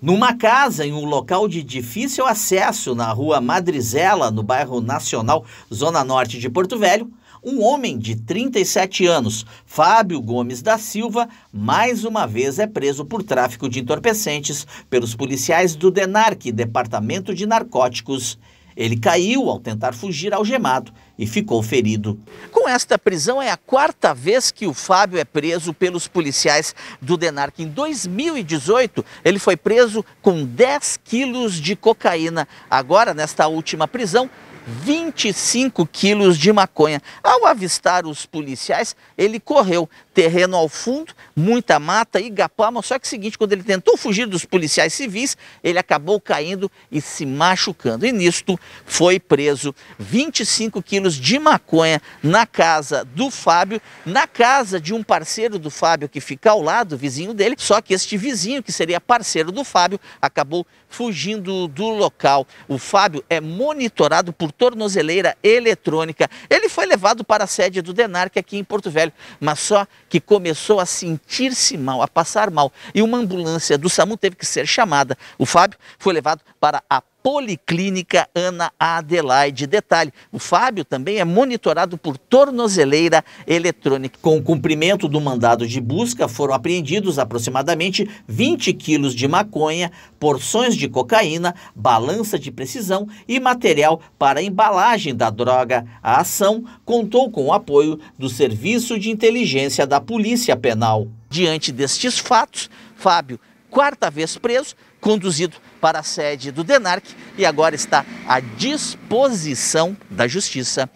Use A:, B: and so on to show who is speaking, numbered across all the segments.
A: Numa casa em um local de difícil acesso na rua Madrizela, no bairro Nacional, zona norte de Porto Velho, um homem de 37 anos, Fábio Gomes da Silva, mais uma vez é preso por tráfico de entorpecentes pelos policiais do DENARC, Departamento de Narcóticos ele caiu ao tentar fugir algemado e ficou ferido. Com esta prisão, é a quarta vez que o Fábio é preso pelos policiais do DENARC. Em 2018, ele foi preso com 10 quilos de cocaína. Agora, nesta última prisão, 25 quilos de maconha. Ao avistar os policiais, ele correu. Terreno ao fundo, muita mata, e gapama Só que é o seguinte, quando ele tentou fugir dos policiais civis, ele acabou caindo e se machucando. E nisto foi preso 25 quilos de maconha na casa do Fábio, na casa de um parceiro do Fábio que fica ao lado, vizinho dele. Só que este vizinho, que seria parceiro do Fábio, acabou fugindo do local. O Fábio é monitorado por tornozeleira eletrônica. Ele ele foi levado para a sede do DENARC aqui em Porto Velho, mas só que começou a sentir-se mal, a passar mal, e uma ambulância do SAMU teve que ser chamada. O Fábio foi levado para a Policlínica Ana Adelaide. Detalhe, o Fábio também é monitorado por tornozeleira eletrônica. Com o cumprimento do mandado de busca, foram apreendidos aproximadamente 20 quilos de maconha, porções de cocaína, balança de precisão e material para embalagem da droga. A ação contou com o apoio do Serviço de Inteligência da Polícia Penal. Diante destes fatos, Fábio, quarta vez preso, conduzido para a sede do DENARC e agora está à disposição da Justiça.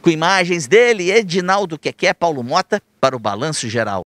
A: Com imagens dele, Edinaldo Queque, Paulo Mota, para o Balanço Geral.